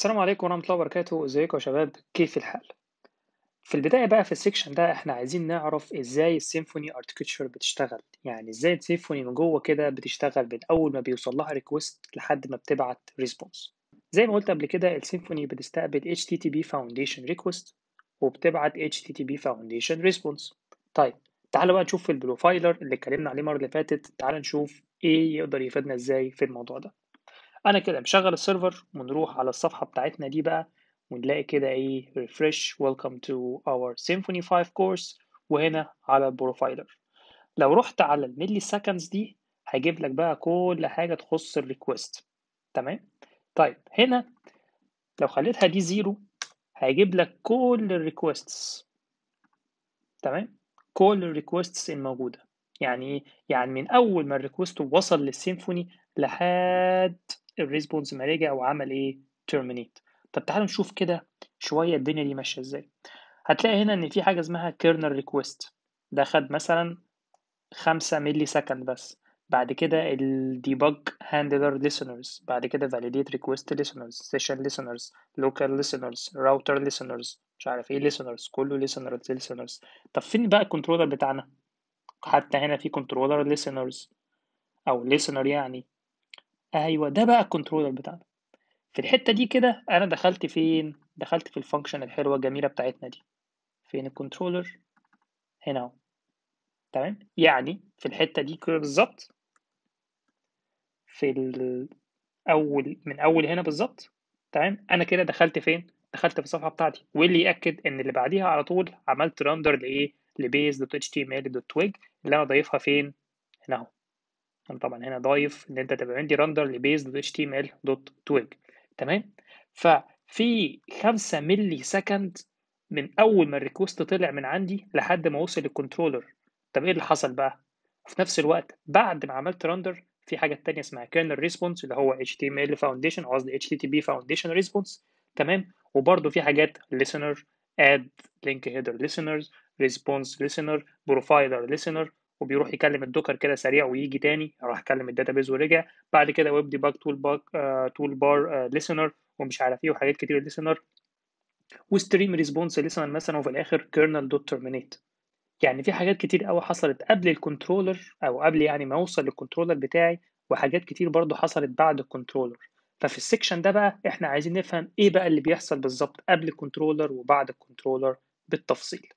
السلام عليكم ورحمة الله وبركاته ازيكم يا شباب كيف الحال في البداية بقى في السكشن ده احنا عايزين نعرف ازاي السيمفوني ارتكتشر بتشتغل يعني ازاي السيمفوني من جوه كده بتشتغل من اول ما بيوصل لها ريكوست لحد ما بتبعت ريسبونس زي ما قلت قبل كده السيمفوني بتستقبل HTTP Foundation Request وبتبعت HTTP Foundation Response طيب تعالوا بقى نشوف البروفايلر اللي اتكلمنا عليه المرة اللي فاتت تعالوا نشوف ايه يقدر يفيدنا ازاي في الموضوع ده انا كده مشغل السيرفر ونروح على الصفحه بتاعتنا دي بقى ونلاقي كده ايه ريفرش ويلكم تو اور سيمفوني 5 كورس وهنا على البروفايلر لو رحت على الملي سكندز دي هيجيب لك بقى كل حاجه تخص الريكوست تمام طيب هنا لو خليتها دي زيرو هيجيب لك كل الريكوستس تمام كل الريكوستس الموجوده يعني ايه يعني من اول ما الريكوست وصل للسيمفوني لحد الريسبونس ما رجع وعمل ايه تيرمينيت طب تعالوا نشوف كده شويه الدنيا دي ماشيه ازاي هتلاقي هنا ان في حاجه اسمها كيرنر ريكويست ده خد مثلا 5 ملي سكند بس بعد كده الديبج هاندلر ليسنرز بعد كده فاليديت ريكويست ليسنرز سيشن ليسنرز لوكال ليسنرز راوتر ليسنرز مش عارف ايه ليسنرز كله ليسنرز ليسنرز طب فين بقى الكنترولر بتاعنا حتى هنا في كنترولر ليسنرز او ليسنر يعني ايوه ده بقى الكنترولر بتاعنا في الحته دي كده انا دخلت فين دخلت في الفانكشن الحلوه الجميله بتاعتنا دي فين الكنترولر هنا اهو تمام يعني في الحته دي كده بالظبط في الاول من اول هنا بالظبط تمام انا كده دخلت فين دخلت في الصفحه بتاعتي واللي ياكد ان اللي بعديها على طول عملت رندر لايه لبيز دوت اتش تي ام ال دوت ويج اللي انا ضايفها فين هنا اهو انا طبعا هنا ضايف ان انت تبقى عندي رندر لبيز دوت اتش تي ام ال دوت تويج تمام ففي 5 ملي سكند من اول ما الريكوست طلع من عندي لحد ما وصل الكنترولر طب ايه اللي حصل بقى وفي نفس الوقت بعد ما عملت رندر في حاجه تانية اسمها كيرنل ريسبونس اللي هو اتش تي ام ال فاونديشن قصدي اتش تي تي بي فاونديشن ريسبونس تمام وبرده في حاجات ليسنر اد لينك هيدر ليسنرز ريسبونس ليسنر بروفايلر ليسنر وبيروح يكلم الدوكر كده سريع ويجي تاني راح كلم الداتابيز ورجع بعد كده ويب ديباج تول باك تول بار ليسنر ومش عارف ايه وحاجات كتير ليسنر وستريم ريسبونس ليسنر مثلا وفي الاخر كيرنل دوت ترمينيت يعني في حاجات كتير قوي حصلت قبل الكنترولر او قبل يعني ما اوصل للكنترولر بتاعي وحاجات كتير برضو حصلت بعد الكنترولر ففي السكشن ده بقى احنا عايزين نفهم ايه بقى اللي بيحصل بالظبط قبل الكنترولر وبعد الكنترولر بالتفصيل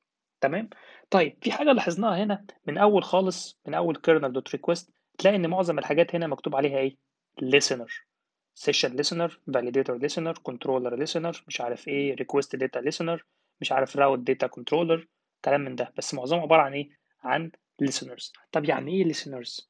تمام طيب في حاجه لاحظناها هنا من اول خالص من اول كيرنل دوت ريكويست تلاقي ان معظم الحاجات هنا مكتوب عليها ايه listener سيشن listener validator listener controller listener مش عارف ايه request data listener مش عارف route data controller كلام من ده بس معظمه عباره عن ايه عن listeners طب يعني ايه listeners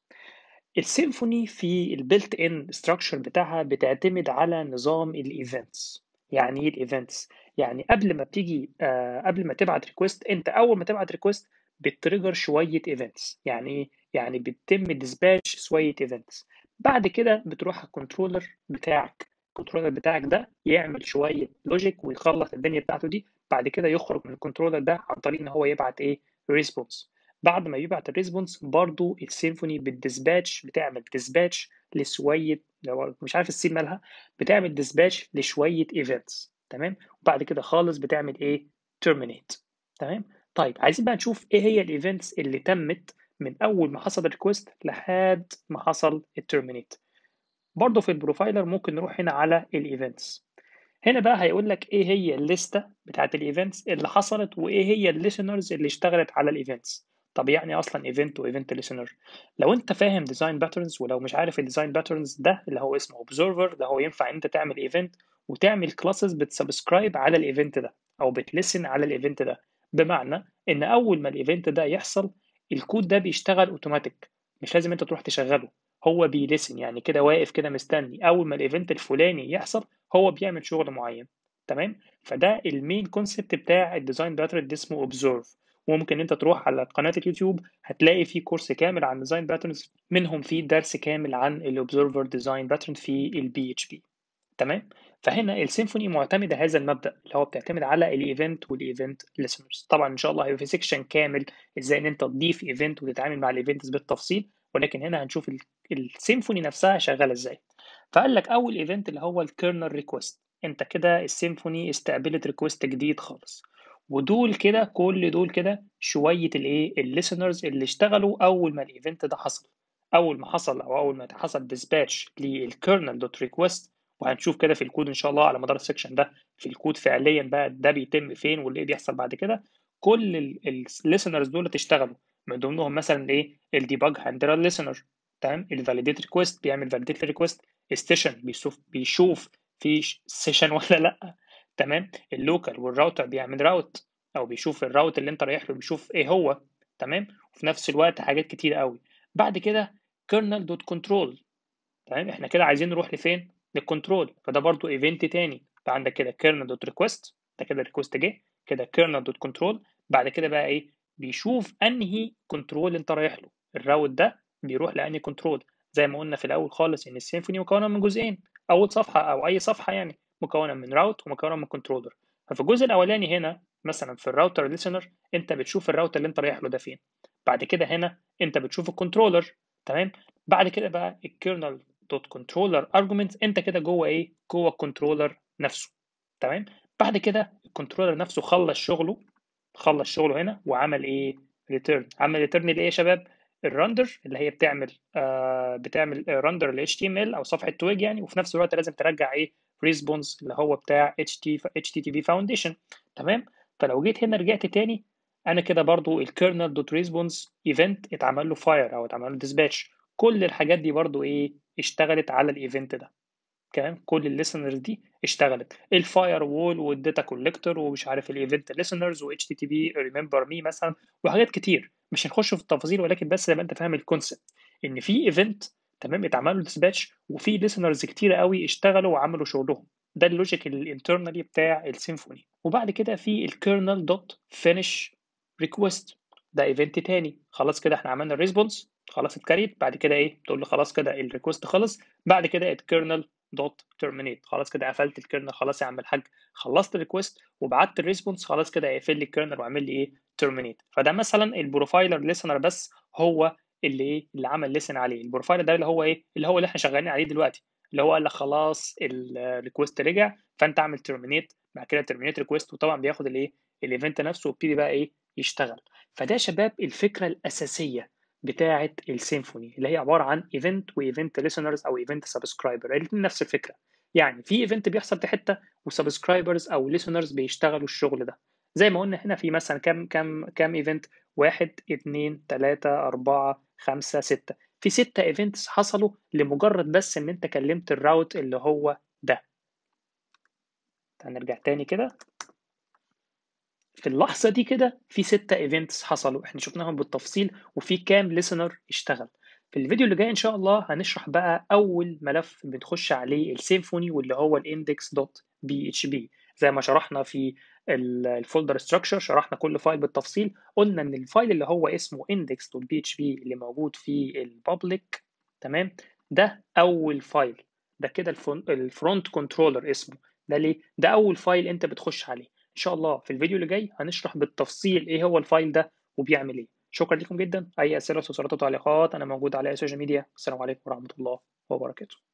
السيمفوني في البيلت ان ستراكشر بتاعها بتعتمد على نظام الايفنتس يعني ايه الايفنتس يعني قبل ما بتيجي آه، قبل ما تبعت ريكوست انت اول ما تبعت ريكوست بتريجر شويه ايفنتس يعني إيه؟ يعني بتتم ديسباتش شويه ايفنتس بعد كده بتروح الكنترولر بتاعك الكنترولر بتاعك ده يعمل شويه لوجيك ويخلص الدنيا بتاعته دي بعد كده يخرج من الكنترولر ده عن طريق ان هو يبعت ايه ريسبونس بعد ما يبعت الريسبونس برضو السيمفوني بالديسباتش بتعمل ديسباتش لشويه مش عارف السين مالها بتعمل ديسباتش لشويه ايفنتس تمام وبعد كده خالص بتعمل ايه terminate تمام طيب عايزين بقى نشوف ايه هي الايفنتس اللي تمت من اول ما حصل الريكوست لحد ما حصل التيرمينيت برضه في البروفايلر ممكن نروح هنا على الايفنتس هنا بقى هيقول لك ايه هي الليسته بتاعت الايفنتس اللي حصلت وايه هي الليسنرز اللي اشتغلت على الايفنتس طب يعني اصلا ايفنت وايفنت ليسنر لو انت فاهم ديزاين باترنز ولو مش عارف الديزاين باترنز ده اللي هو اسمه اوبزرفر ده هو ينفع انت تعمل ايفنت وتعمل كلاسز بتسبسكرايب على الايفنت ده او بتلسن على الايفنت ده بمعنى ان اول ما الايفنت ده يحصل الكود ده بيشتغل اوتوماتيك مش لازم انت تروح تشغله هو بيلسن يعني كده واقف كده مستني اول ما الايفنت الفلاني يحصل هو بيعمل شغل معين تمام فده المين كونسبت بتاع الديزاين باترن اللي اسمه اوبزرف وممكن انت تروح على قناه اليوتيوب هتلاقي في كورس كامل عن ديزاين باترنز منهم في درس كامل عن الاوبزرفر ديزاين باترن في البي اتش بي تمام فهنا السيمفوني معتمده هذا المبدا اللي هو بتعتمد على الايفنت والايفنت ليسنرز طبعا ان شاء الله هيبقى في سيكشن كامل ازاي ان انت تضيف ايفنت وتتعامل مع الايفنتس بالتفصيل ولكن هنا هنشوف السيمفوني نفسها شغاله ازاي فقال لك اول ايفنت اللي هو الكيرنل ريكوست انت كده السيمفوني استقبلت ريكوست جديد خالص ودول كده كل دول كده شويه الايه الليسنرز اللي اشتغلوا اول ما الايفنت ده حصل اول ما حصل او اول ما حصل ديسباتش للكيرنل دوت ريكوست وهنشوف كده في الكود ان شاء الله على مدار السكشن ده في الكود فعليا بقى ده بيتم فين وايه بيحصل بعد كده كل الليسنرز دول تشتغلوا من ضمنهم مثلا ايه الديباج هاندلر ليسنر تمام الفاليديت ريكويست بيعمل فاليديت ريكويست السيشن بيشوف بيشوف في سيشن ولا لا تمام اللوكال والراوتر بيعمل راوت او بيشوف الراوت اللي انت رايح له بيشوف ايه هو تمام وفي نفس الوقت حاجات كتير قوي بعد كده كيرنل دوت كنترول تمام احنا كده عايزين نروح لفين للكنترول فده برضو ايفنت تاني فعندك كده كيرنل دوت ريكوست ده كده الريكوست جه كده كيرنل دوت كنترول بعد كده بقى ايه بيشوف انهي كنترول انت رايح له الراوت ده بيروح لانهي كنترول زي ما قلنا في الاول خالص ان السيمفوني مكونه من جزئين اول صفحه او اي صفحه يعني مكونه من راوت ومكونه من كنترولر ففي الجزء الاولاني هنا مثلا في الراوتر ليسنر انت بتشوف الراوتر اللي انت رايح له ده فين بعد كده هنا انت بتشوف الكنترولر تمام بعد كده بقى الكيرنل دوت كنترولر ارجمنتس انت كده جوه ايه جوه الكنترولر نفسه تمام بعد كده الكنترولر نفسه خلص شغله خلص شغله هنا وعمل ايه ريتيرن عمل ريتيرن لايه يا شباب الرندر اللي هي بتعمل آه بتعمل رندر ل HTML او صفحه تويج يعني وفي نفس الوقت لازم ترجع ايه ريسبونس اللي هو بتاع HTTP فاونديشن تمام فلو جيت هنا رجعت تاني انا كده برضو الكيرنل دوت ريسبونس ايفنت اتعمل له فاير او اتعمل له ديسباتش كل الحاجات دي برضو ايه اشتغلت على الايفنت ده تمام كل الليسنرز دي اشتغلت الفاير وول والداتا كولكتور ومش عارف الايفنت ليسنرز و اتش تي تي بي ريمبر مي مثلا وحاجات كتير مش هنخش في التفاصيل ولكن بس لما انت فاهم الكونسبت ان في ايفنت تمام اتعمل له ديسباتش وفي ليسنرز كتير قوي اشتغلوا وعملوا شغلهم ده اللوجيك الانترنالي بتاع السيمفوني وبعد كده في الكيرنل دوت فينش ريكويست ده ايفنت تاني خلاص كده احنا عملنا الريسبونس خلاص اتكريت بعد كده ايه تقول لي خلاص كده الريكوست خلص بعد كده الكيرنل دوت تيرمينيت خلاص كده قفلت الكيرنل خلاص يا عم الحاج خلصت الريكوست وبعت الريسبونس خلاص كده يقفل لي الكيرنل وعمل لي ايه تيرمينيت فده مثلا البروفايلر ليسنر بس هو اللي ايه اللي عمل ليسن عليه البروفايلر ده اللي هو ايه اللي هو اللي احنا شغالين عليه دلوقتي اللي هو قال لك خلاص الريكوست رجع فانت اعمل تيرمينيت بعد كده تيرمينيت ريكوست وطبعا بياخد الايه الايفنت نفسه ويبتدي بقى ايه يشتغل فده يا شباب الفكره الاساسيه بتاعه السيمفوني اللي هي عباره عن ايفنت وايفنت ليسنرز او ايفنت سبسكرايبر الاثنين نفس الفكره يعني في ايفنت بيحصل في حته وسبسكرايبرز او ليسنرز بيشتغلوا الشغل ده زي ما قلنا هنا في مثلا كام كام كام ايفنت واحد اثنين ثلاثة أربعة خمسة ستة في ستة ايفنتس حصلوا لمجرد بس إن أنت كلمت الراوت اللي هو ده هنرجع تاني كده في اللحظه دي كده في ستة ايفنتس حصلوا احنا شفناهم بالتفصيل وفي كام ليسنر اشتغل في الفيديو اللي جاي ان شاء الله هنشرح بقى اول ملف بنخش عليه السيمفوني واللي هو الاندكس دوت بي اتش بي زي ما شرحنا في الفولدر ستراكشر شرحنا كل فايل بالتفصيل قلنا ان الفايل اللي هو اسمه اندكس دوت بي اتش بي اللي موجود في البابليك تمام ده اول فايل ده كده الفرونت كنترولر اسمه ده ليه ده اول فايل انت بتخش عليه ان شاء الله في الفيديو اللي جاي هنشرح بالتفصيل ايه هو الفايل ده وبيعمل ايه شكرا لكم جدا اي اسئله استفسارات وتعليقات انا موجود على السوشيال ميديا السلام عليكم ورحمه الله وبركاته